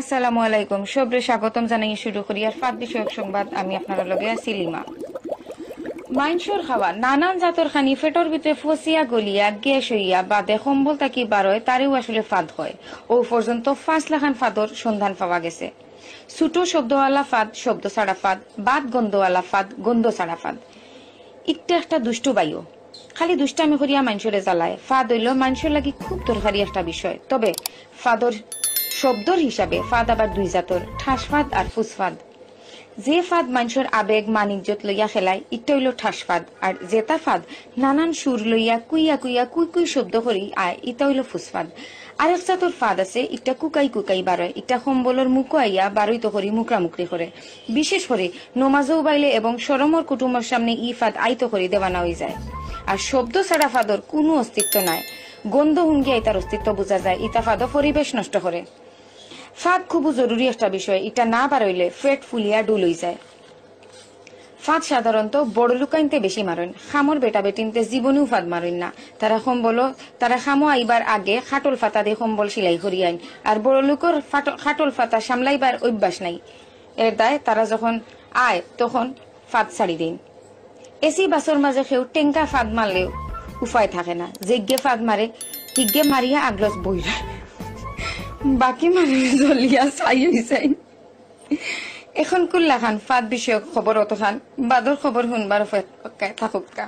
আসসালামু আলাইকুম সবরে স্বাগতম জানাই শুরু করি আর ফাঁক বিষয়ক সংবাদ আমি আপনারা লগে আছি লিমা মাইনসর খাওয়া নানান জাতর খানি ফেটর ভিতরে ফসিয়া গলিয়া গ্যাস হইয়া বাদে সম্বল তাকি বারোয় তারেও আসলে ফাঁদ হয় ও পর্যন্ত পাঁচ লাখান ফাঁদর সন্ধান পাওয়া গেছে ছুটো শব্দওয়ালা ফাঁদ শব্দ ছাড়া ফাঁদ বাদ গন্ধওয়ালা ফাঁদ গন্ধ ছাড়া ফাঁদ ইটটা একটা দুষ্ট বায়ু খালি দুষ্টামি করিয়া মানুষরে জ্বালায় ফাঁদ হইল মানুষের লাগি খুব দরকারি একটা বিষয় তবে ফাঁদর শব্দর হিসাবে ফাদ আবার দুই জাতর ঠাসফাদ আর ফুসফাদ যে ফাদ মানুষের আবেগ মানিকজত লইয়া খেলায় ইটা হইল ঠাসফাদ আর জেতা ফাদ নানান সুর লইয়া কুইয়া কুইয়া কুই কুই শব্দ করি আয় ইটা হইল ফুসফাদ আরেক জাতর ফাদ আছে ইটা কুকাই কুকাই বারয় ইটা সম্বলর মুখ আইয়া বারই তো করি মুকরামুকরি করে বিশেষ করে নমাজও বাইলে এবং সরমর কুটুম্বর সামনে ই ফাদ আইত করি দেওয়ানা হয়ে যায় আর শব্দ ছাড়া ফাদর কোনো অস্তিত্ব নাই গন্ধ হুঙ্গিয়া ইতার অস্তিত্ব বোঝা যায় ইতা ফাদ পরিবেশ নষ্ট করে ফাঁদ খুব জরুরি একটা বিষয় এটা না বাড়ইলে ফেট ফুলিয়া ডুলই যায় ফাঁদ সাধারণত বড় লুকাইনতে বেশি মারেন খামর বেটা বেটিনতে জীবনেও ফাঁদ মারেন না তারা সম্বল তারা খামো আইবার আগে খাটল ফাতা দিয়ে সম্বল সিলাই আইন আর বড় লোকর খাটল ফাতা সামলাইবার অভ্যাস নাই এর দায় তারা যখন আয় তখন ফাঁদ ছাড়ি দিন এসি বাসর মাঝে সেও টেঙ্কা ফাঁদ মারলেও উপায় থাকে না যেজ্ঞে ফাঁদ মারে হিজ্ঞে মারিয়া আগলস বইরা বাকী মানুহ জ্বলিয়া চাই চাই এখন কুল্লাখান খান বিষয়ক খবর অত খান বাদর খবর শুনবার থাকুক কা